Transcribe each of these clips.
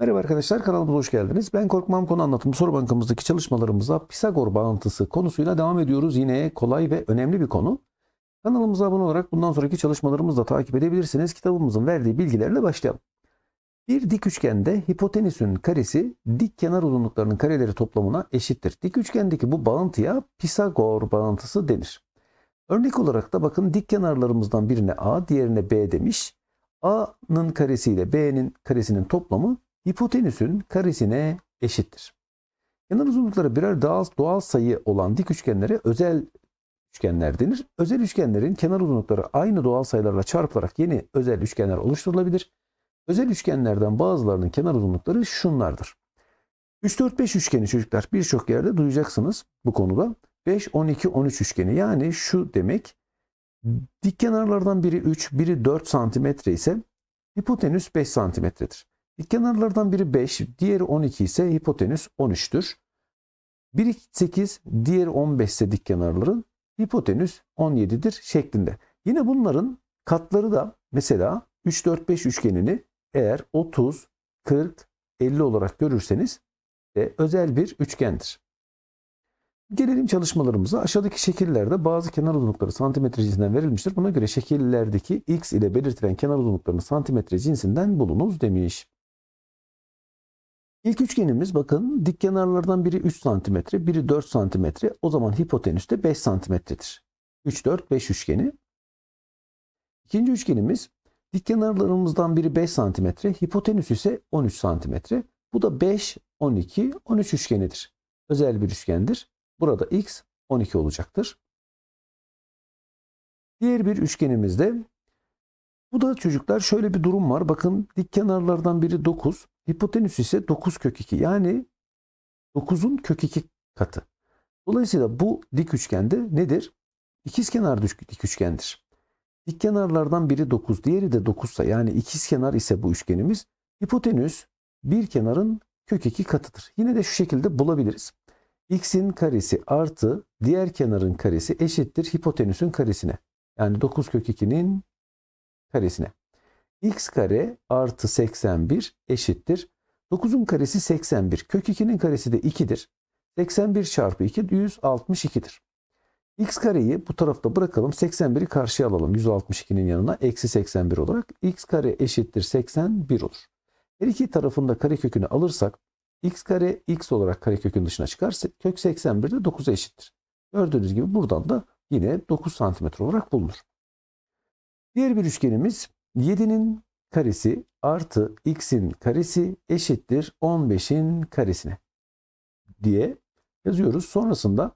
Merhaba arkadaşlar kanalımıza hoş geldiniz. Ben Korkmam Konu Anlatım Soru Bankamızdaki çalışmalarımıza Pisagor bağıntısı konusuyla devam ediyoruz. Yine kolay ve önemli bir konu. Kanalımıza abone olarak bundan sonraki çalışmalarımızı da takip edebilirsiniz. Kitabımızın verdiği bilgilerle başlayalım. Bir dik üçgende hipotenüsün karesi dik kenar uzunluklarının kareleri toplamına eşittir. Dik üçgendeki bu bağıntıya Pisagor bağıntısı denir. Örnek olarak da bakın dik kenarlarımızdan birine A, diğerine B demiş. A'nın karesi ile B'nin karesinin toplamı hipotenüsün karesine eşittir. Kenar uzunlukları birer doğal, doğal sayı olan dik üçgenlere özel üçgenler denir. Özel üçgenlerin kenar uzunlukları aynı doğal sayılarla çarpılarak yeni özel üçgenler oluşturulabilir. Özel üçgenlerden bazılarının kenar uzunlukları şunlardır. 3-4-5 üçgeni çocuklar birçok yerde duyacaksınız bu konuda. 5-12-13 üçgeni yani şu demek dik kenarlardan biri 3, biri 4 santimetre ise hipotenüs 5 santimetredir. Kenarlardan biri 5, diğeri 12 ise hipotenüs 13'tür. 1, 8, diğeri 15 ise dik kenarların hipotenüs 17'dir şeklinde. Yine bunların katları da mesela 3, 4, 5 üçgenini eğer 30, 40, 50 olarak görürseniz de özel bir üçgendir. Gelelim çalışmalarımıza. Aşağıdaki şekillerde bazı kenar uzunlukları santimetre cinsinden verilmiştir. Buna göre şekillerdeki x ile belirtilen kenar uzunluklarını santimetre cinsinden bulunuz demiş. İlk üçgenimiz bakın dik kenarlardan biri 3 santimetre, biri 4 santimetre. O zaman hipotenüs de 5 santimetredir. 3, 4, 5 üçgeni. İkinci üçgenimiz dik kenarlarımızdan biri 5 santimetre, hipotenüs ise 13 santimetre. Bu da 5, 12, 13 üçgenidir. Özel bir üçgendir. Burada x 12 olacaktır. Diğer bir üçgenimizde bu da çocuklar şöyle bir durum var. Bakın dik kenarlardan biri 9, Hipotenüs ise 9 kök 2 yani 9'un kök 2 katı. Dolayısıyla bu dik üçgende nedir? İkizkenar dik üçgendir. Dik kenarlardan biri 9, diğeri de 9 ise yani ikizkenar ise bu üçgenimiz hipotenüs bir kenarın kök 2 katıdır. Yine de şu şekilde bulabiliriz. x'in karesi artı diğer kenarın karesi eşittir hipotenüsün karesine. Yani 9 kök 2'nin karesine x kare artı 81 eşittir. 9'un karesi 81. Kök 2'nin karesi de 2'dir. 81 çarpı 2 162'dir. X kareyi bu tarafta bırakalım. 81'i karşıya alalım. 162'nin yanına eksi 81 olarak. X kare eşittir 81 olur. Her iki tarafında kare kökünü alırsak x kare x olarak kare kökün dışına çıkarsa kök 81 de 9'a eşittir. Gördüğünüz gibi buradan da yine 9 santimetre olarak bulunur. Diğer bir üçgenimiz 7'nin karesi artı x'in karesi eşittir 15'in karesine diye yazıyoruz. Sonrasında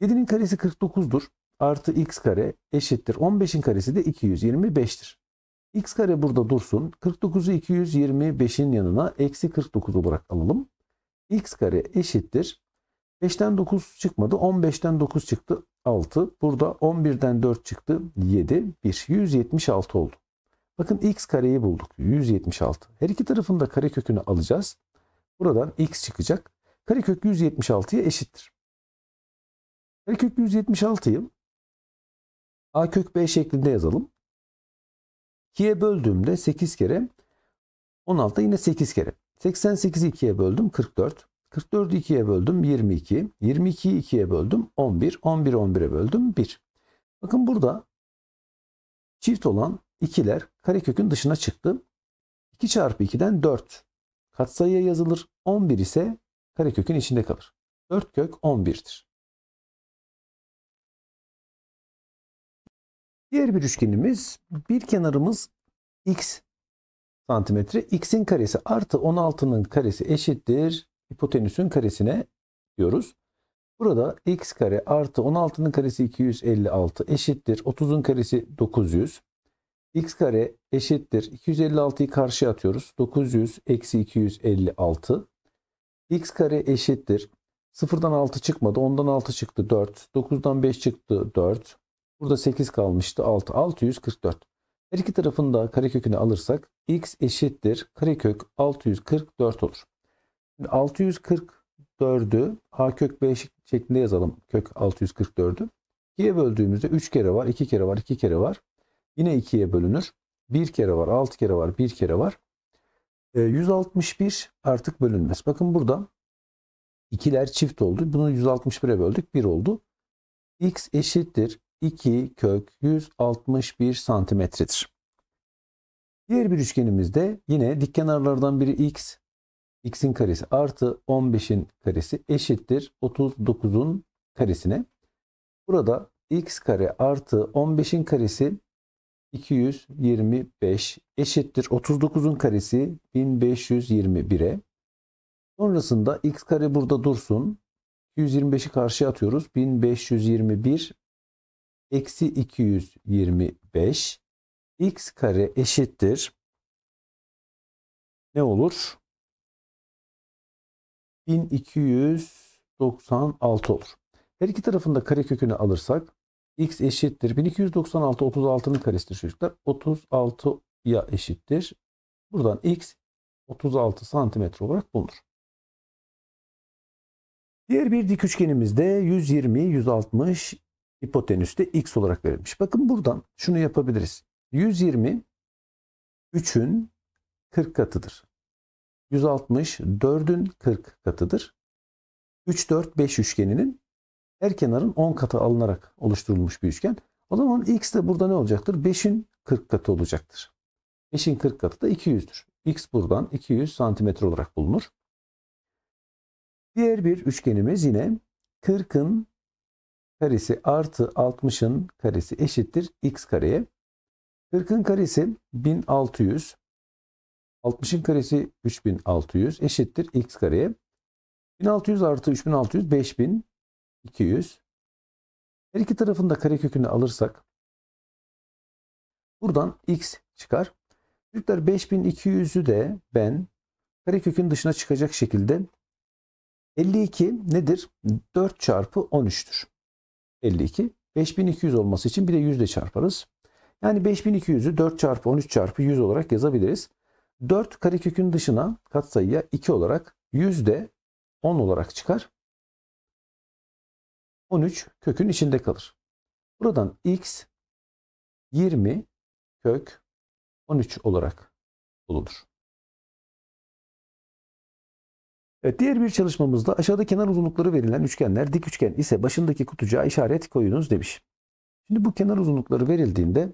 7'nin karesi 49'dur. Artı x kare eşittir 15'in karesi de 225'tir. x kare burada dursun. 49'u 225'in yanına eksi 49 olarak alalım. x kare eşittir. 5'ten 9 çıkmadı. 15'ten 9 çıktı. 6. Burada 11'den 4 çıktı. 7. 1. 176 oldu. Bakın x kareyi bulduk. 176. Her iki tarafın da kare kökünü alacağız. Buradan x çıkacak. Karekök 176'ya eşittir. Karekök 176'yı a kök b şeklinde yazalım. 2'ye böldüğümde 8 kere 16 yine 8 kere. 88'i 2'ye böldüm 44. 44'ü 2'ye böldüm 22. 22'yi 2'ye böldüm 11. 11'i 11'e böldüm 1. Bakın burada çift olan 2'ler karekökün dışına çıktı. 2 çarpı 2'den 4 katsayıya yazılır. 11 ise karekökün içinde kalır. 4 kök 11'dir. Diğer bir üçgenimiz bir kenarımız x santimetre. x'in karesi artı 16'nın karesi eşittir hipotenüsün karesine diyoruz. Burada x kare artı 16'nın karesi 256 eşittir. 30'un karesi 900 x kare eşittir. 256'yı karşıya atıyoruz. 900 eksi 256. x kare eşittir. 0'dan 6 çıkmadı. 10'dan 6 çıktı 4. 9'dan 5 çıktı 4. Burada 8 kalmıştı 6. 644. Her iki tarafın da karekökünü alırsak x eşittir karekök 644 olur. 644'ü a kök b şeklinde yazalım kök 644'ü. 2'ye böldüğümüzde 3 kere var, 2 kere var, 2 kere var. Yine ikiye bölünür. Bir kere var, altı kere var, bir kere var. E, ee, 161 artık bölünmez. Bakın burada ikiler çift oldu. Bunu 161'e böldük, 1 oldu. x eşittir 2 kök 161 santimetredir. Diğer bir üçgenimizde yine dik kenarlardan biri x, x'in karesi artı 15'in karesi eşittir 39'un karesine. Burada x kare artı 15'in karesi 225 eşittir 39'un karesi 1521'e. Sonrasında x kare burada dursun. 225'i karşıya atıyoruz. 1521 eksi 225 x kare eşittir. Ne olur? 1296 olur. Her iki tarafında kare kökünü alırsak x eşittir. 1296 36'nın karesidir çocuklar. 36'ya eşittir. Buradan x 36 santimetre olarak bulunur. Diğer bir dik üçgenimizde 120, 160 hipotenüste x olarak verilmiş. Bakın buradan şunu yapabiliriz. 120 3'ün 40 katıdır. 160 4'ün 40 katıdır. 3, 4, 5 üçgeninin her kenarın 10 katı alınarak oluşturulmuş bir üçgen. O zaman x de burada ne olacaktır? 5'in 40 katı olacaktır. 5'in 40 katı da 200'dür. x buradan 200 santimetre olarak bulunur. Diğer bir üçgenimiz yine 40'ın karesi artı 60'ın karesi eşittir x kareye. 40'ın karesi 1600. 60'ın karesi 3600 eşittir x kareye. 1600 artı 3600 5000 200. Her iki tarafın da karekökünü alırsak buradan x çıkar. Çocuklar 5200'ü de ben karekökün dışına çıkacak şekilde 52 nedir? 4 çarpı 13'tür. 52. 5200 olması için bir de 100 ile çarparız. Yani 5200'ü 4 çarpı 13 çarpı 100 olarak yazabiliriz. 4 karekökün dışına katsayıya 2 olarak 100 de 10 olarak çıkar. 13 kökün içinde kalır. Buradan x 20 kök 13 olarak bulunur. Evet, diğer bir çalışmamızda aşağıda kenar uzunlukları verilen üçgenler dik üçgen ise başındaki kutucuğa işaret koyunuz demiş. Şimdi bu kenar uzunlukları verildiğinde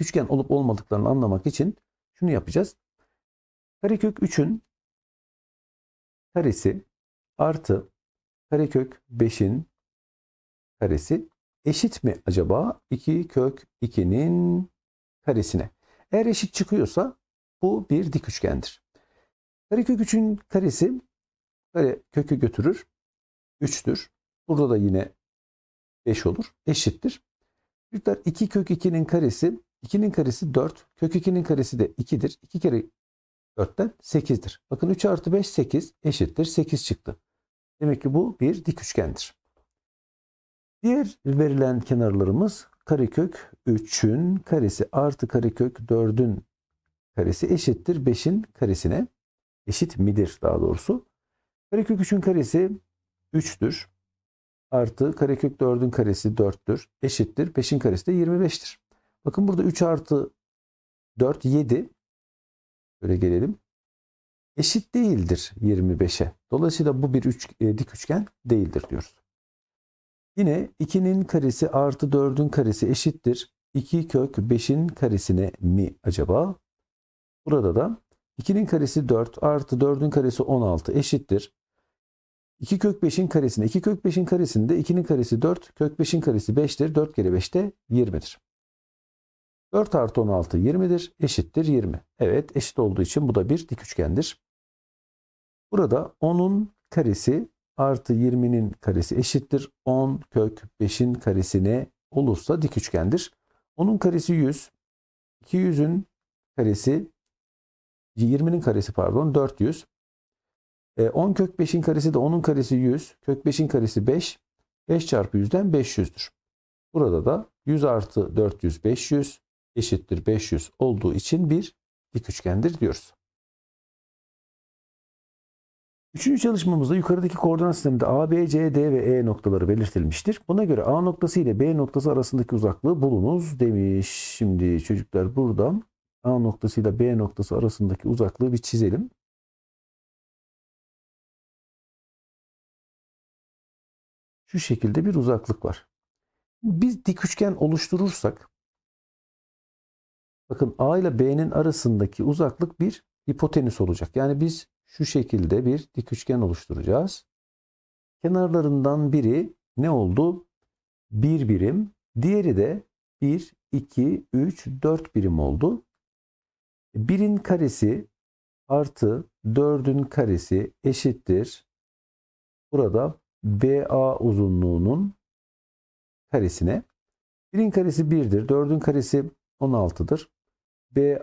üçgen olup olmadıklarını anlamak için şunu yapacağız. Karekök 3'ün karesi artı karekök 5'in karesi eşit mi acaba 2 kök 2'nin karesine? Eğer eşit çıkıyorsa bu bir dik üçgendir. Karekök 3'ün karesi kare kökü götürür. 3'tür. Burada da yine 5 olur. Eşittir. Çocuklar 2 kök 2'nin karesi 2'nin karesi 4. Kök 2'nin karesi de 2'dir. 2 kere 4'ten 8'dir. Bakın 3 artı 5 8 eşittir. 8 çıktı. Demek ki bu bir dik üçgendir. Diğer verilen kenarlarımız karekök 3'ün karesi artı karekök 4'ün karesi eşittir 5'in karesine. Eşit midir daha doğrusu? Karekök 3'ün karesi 3'tür. Artı karekök 4'ün karesi 4'tür. Eşittir 5'in karesi de 25'tir. Bakın burada 3 artı 4 7. Böyle gelelim. Eşit değildir 25'e. Dolayısıyla bu bir üç, e, dik üçgen değildir diyoruz. Yine 2'nin karesi artı 4'ün karesi eşittir. 2 kök 5'in karesine mi acaba? Burada da 2'nin karesi 4 artı 4'ün karesi 16 eşittir. 2 kök 5'in karesine 2 kök 5'in karesinde 2'nin karesi 4 kök 5'in karesi 5'tir. 4 kere 5 de 20'dir. 4 artı 16 20'dir. Eşittir 20. Evet eşit olduğu için bu da bir dik üçgendir. Burada 10'un karesi artı 20'nin karesi eşittir 10 kök 5'in karesine olursa dik üçgendir. Onun karesi 100. 200'ün karesi 20'nin karesi pardon 400. 10 e, kök 5'in karesi de 10'un karesi 100. Kök 5'in karesi 5. 5 çarpı 100'den 500'dür. Burada da 100 artı 400 500 eşittir 500 olduğu için bir dik üçgendir diyoruz. Üçüncü çalışmamızda yukarıdaki koordinat sisteminde A, B, C, D ve E noktaları belirtilmiştir. Buna göre A noktası ile B noktası arasındaki uzaklığı bulunuz demiş. Şimdi çocuklar buradan A noktası ile B noktası arasındaki uzaklığı bir çizelim. Şu şekilde bir uzaklık var. Biz dik üçgen oluşturursak bakın A ile B'nin arasındaki uzaklık bir hipotenüs olacak. Yani biz şu şekilde bir dik üçgen oluşturacağız. Kenarlarından biri ne oldu? bir birim. Diğeri de 1, 2, 3, 4 birim oldu. 1'in karesi artı 4'ün karesi eşittir. Burada BA uzunluğunun karesine. 1'in karesi 1'dir. 4'ün karesi 16'dır.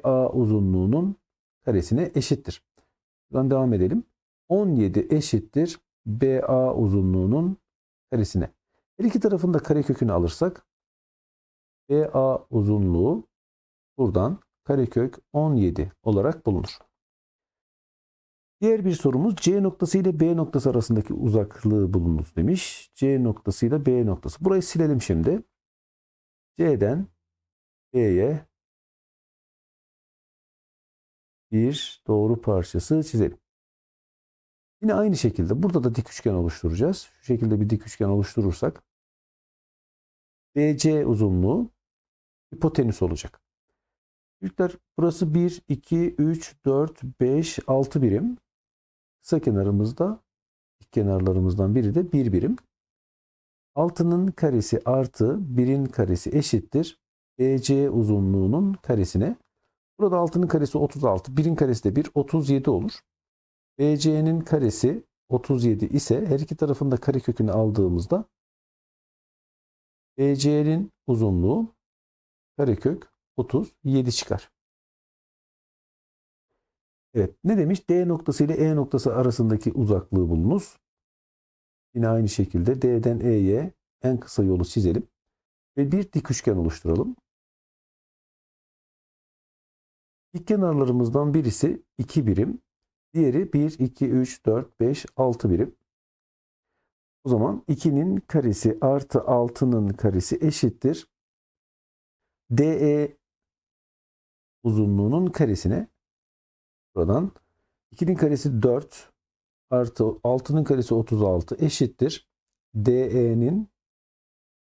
BA uzunluğunun karesine eşittir. Buradan devam edelim. 17 eşittir BA uzunluğunun karesine. Her iki tarafın da karekökünü alırsak BA uzunluğu buradan karekök 17 olarak bulunur. Diğer bir sorumuz C noktası ile B noktası arasındaki uzaklığı bulunuz demiş. C noktası ile B noktası. Burayı silelim şimdi. C'den B'ye bir doğru parçası çizelim. Yine aynı şekilde burada da dik üçgen oluşturacağız. Şu şekilde bir dik üçgen oluşturursak BC uzunluğu hipotenüs olacak. Çocuklar burası 1, 2, 3, 4, 5, 6 birim. Kısa kenarımızda ilk kenarlarımızdan biri de 1 birim. 6'nın karesi artı 1'in karesi eşittir. BC uzunluğunun karesine. Burada 6'nın karesi 36. 1'in karesi de 1. 37 olur. BC'nin karesi 37 ise her iki tarafında kare kökünü aldığımızda BC'nin uzunluğu karekök 37 çıkar. Evet ne demiş? D noktası ile E noktası arasındaki uzaklığı bulunuz. Yine aynı şekilde D'den E'ye en kısa yolu çizelim ve bir dik üçgen oluşturalım. Dik kenarlarımızdan birisi 2 birim. Diğeri 1, 2, 3, 4, 5, 6 birim. O zaman 2'nin karesi artı 6'nın karesi eşittir. DE uzunluğunun karesine buradan 2'nin karesi 4 artı 6'nın karesi 36 eşittir. DE'nin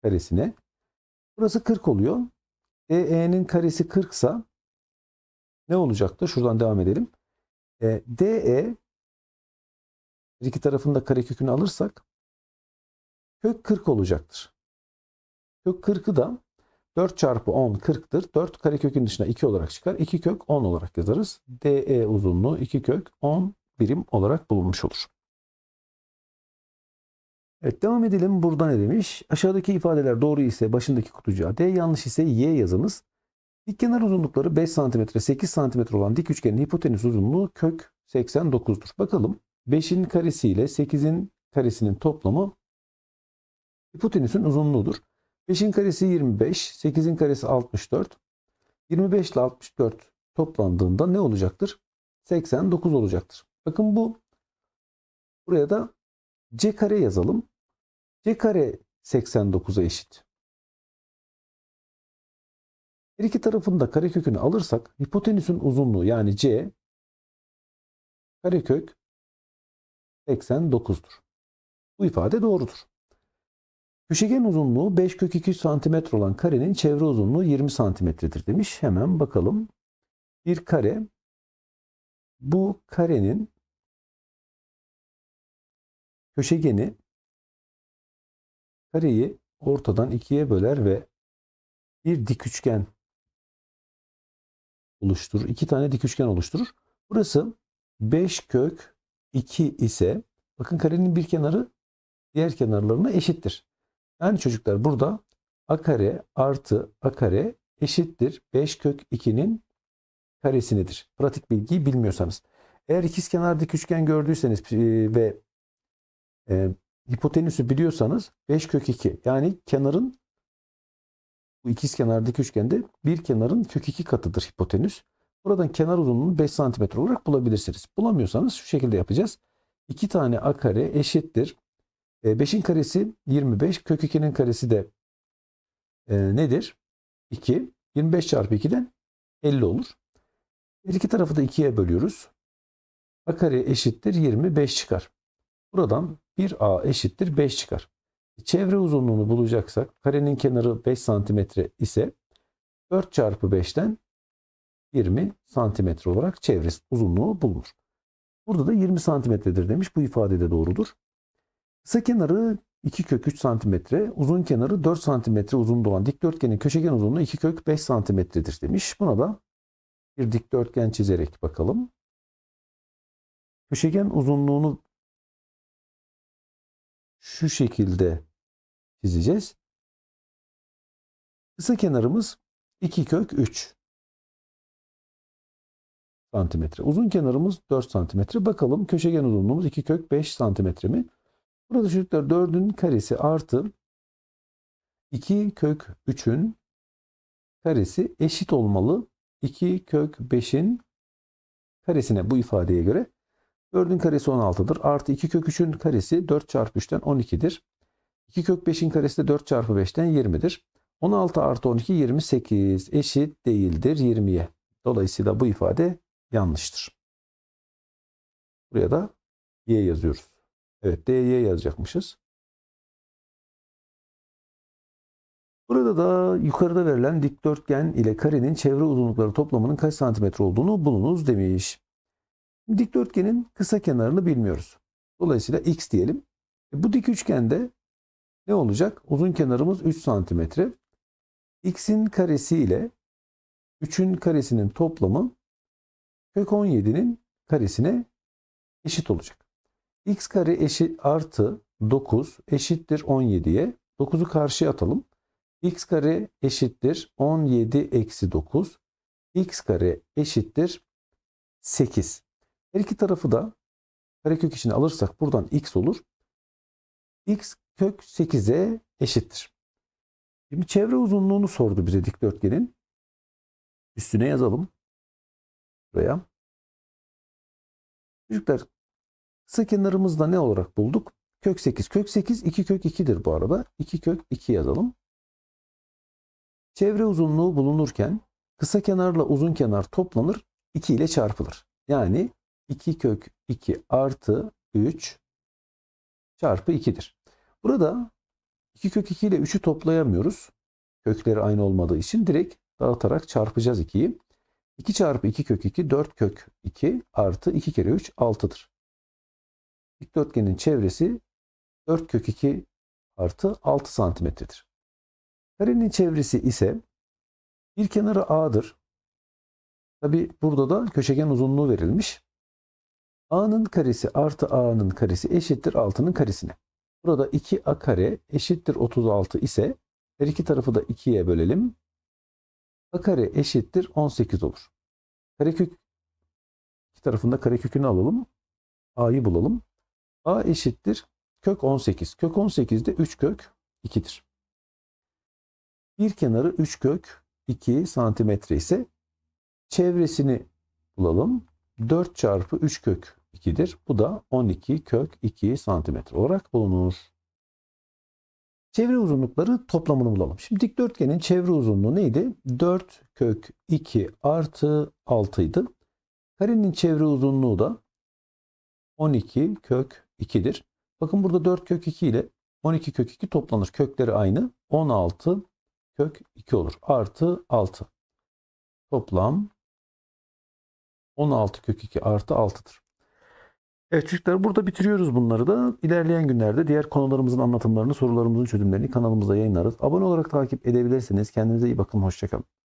karesine. Burası 40 oluyor. DE'nin karesi 40 sa ne olacaktı? Şuradan devam edelim. E, DE her iki tarafında karekökünü alırsak kök 40 olacaktır. Kök 40'ı da 4 çarpı 10 40'tır. 4 karekökün dışına 2 olarak çıkar. 2 kök 10 olarak yazarız. DE uzunluğu 2 kök 10 birim olarak bulunmuş olur. Evet devam edelim. Burada ne demiş? Aşağıdaki ifadeler doğru ise başındaki kutucuğa D, yanlış ise Y yazınız. Dik kenar uzunlukları 5 cm 8 cm olan dik üçgenin hipotenüs uzunluğu kök 89'dur. Bakalım 5'in karesi ile 8'in karesinin toplamı hipotenüsün uzunluğudur. 5'in karesi 25, 8'in karesi 64. 25 ile 64 toplandığında ne olacaktır? 89 olacaktır. Bakın bu buraya da c kare yazalım. c kare 89'a eşit. Her iki tarafın da karekökünü alırsak hipotenüsün uzunluğu yani C karekök 89'dur. Bu ifade doğrudur. Köşegen uzunluğu 5 kök 2 cm olan karenin çevre uzunluğu 20 cm'dir demiş. Hemen bakalım. Bir kare bu karenin köşegeni kareyi ortadan ikiye böler ve bir dik üçgen oluşturur. İki tane dik üçgen oluşturur. Burası 5 kök 2 ise bakın karenin bir kenarı diğer kenarlarına eşittir. Yani çocuklar burada a kare artı a kare eşittir 5 kök 2'nin karesi nedir? Pratik bilgiyi bilmiyorsanız. Eğer ikizkenar dik üçgen gördüyseniz e, ve e, hipotenüsü biliyorsanız 5 kök 2 yani kenarın bu ikiz kenardaki üçgende bir kenarın kök 2 katıdır hipotenüs. Buradan kenar uzunluğunu 5 cm olarak bulabilirsiniz. Bulamıyorsanız şu şekilde yapacağız. 2 tane a kare eşittir. 5'in e, karesi 25. Kök 2'nin karesi de e, nedir? 2. 25 çarpı 2'den 50 olur. Her iki tarafı da 2'ye bölüyoruz. A kare eşittir 25 çıkar. Buradan 1A eşittir 5 çıkar. Çevre uzunluğunu bulacaksak karenin kenarı 5 santimetre ise 4 çarpı 5'ten 20 santimetre olarak çevresi uzunluğu bulunur. Burada da 20 santimetredir demiş. Bu ifade de doğrudur. Kısa kenarı 2 kök 3 santimetre, uzun kenarı 4 santimetre uzun olan dikdörtgenin köşegen uzunluğu 2 kök 5 santimetredir demiş. Buna da bir dikdörtgen çizerek bakalım. Köşegen uzunluğunu şu şekilde çizeceğiz. Kısa kenarımız 2 kök 3 santimetre. Uzun kenarımız 4 santimetre. Bakalım köşegen uzunluğumuz 2 kök 5 santimetre mi? Burada çocuklar 4'ün karesi artı 2 kök 3'ün karesi eşit olmalı. 2 kök 5'in karesine bu ifadeye göre 4'ün karesi 16'dır. Artı 2 kök 3'ün karesi 4 çarpı 3'ten 12'dir. 2 kök 5'in karesi de 4 çarpı 5'ten 20'dir. 16 artı 12 28 eşit değildir 20'ye. Dolayısıyla bu ifade yanlıştır. Buraya da y yazıyoruz. Evet dy yazacakmışız. Burada da yukarıda verilen dikdörtgen ile karenin çevre uzunlukları toplamının kaç santimetre olduğunu bulunuz demiş. Dikdörtgenin kısa kenarını bilmiyoruz. Dolayısıyla x diyelim. E, bu dik üçgende ne olacak? Uzun kenarımız 3 santimetre. X'in karesi ile 3'ün karesinin toplamı kök 17'nin karesine eşit olacak. X kare eşit artı 9 eşittir 17'ye. 9'u karşıya atalım. X kare eşittir 17 eksi 9. X kare eşittir 8. Her iki tarafı da karekök içine alırsak buradan x olur. X kök 8'e eşittir. Şimdi çevre uzunluğunu sordu bize dikdörtgenin. Üstüne yazalım. Buraya. Çocuklar kısa kenarımızda ne olarak bulduk? Kök 8. Kök 8 2 kök 2'dir bu arada. 2 kök 2 yazalım. Çevre uzunluğu bulunurken kısa kenarla uzun kenar toplanır 2 ile çarpılır. Yani 2 kök 2 artı 3 çarpı 2'dir. Burada 2 kök 2 ile 3'ü toplayamıyoruz. Kökleri aynı olmadığı için direkt dağıtarak çarpacağız 2'yi. 2 çarpı 2 kök 2 4 kök 2 artı 2 kere 3 6'dır. Dikdörtgenin çevresi 4 kök 2 artı 6 santimetredir. Karenin çevresi ise bir kenarı A'dır. Tabi burada da köşegen uzunluğu verilmiş. A'nın karesi artı A'nın karesi eşittir 6'nın karesine. Burada 2a kare eşittir 36 ise her iki tarafı da 2'ye bölelim. a kare eşittir 18 olur. Karekök iki tarafında karekökünü alalım. a'yı bulalım. a eşittir kök 18. Kök 18 de 3 kök 2'dir. Bir kenarı 3 kök 2 santimetre ise çevresini bulalım. 4 çarpı 3 kök 2'dir. Bu da 12 kök 2 santimetre olarak bulunur. Çevre uzunlukları toplamını bulalım. Şimdi dikdörtgenin çevre uzunluğu neydi? 4 kök 2 artı 6 idi. Karenin çevre uzunluğu da 12 kök 2'dir. Bakın burada 4 kök 2 ile 12 kök 2 toplanır. Kökleri aynı. 16 kök 2 olur. Artı 6. Toplam 16 kök 2 artı 6'dır. Evet çocuklar burada bitiriyoruz bunları da. İlerleyen günlerde diğer konularımızın anlatımlarını, sorularımızın çözümlerini kanalımızda yayınlarız. Abone olarak takip edebilirsiniz. Kendinize iyi bakın. Hoşçakalın.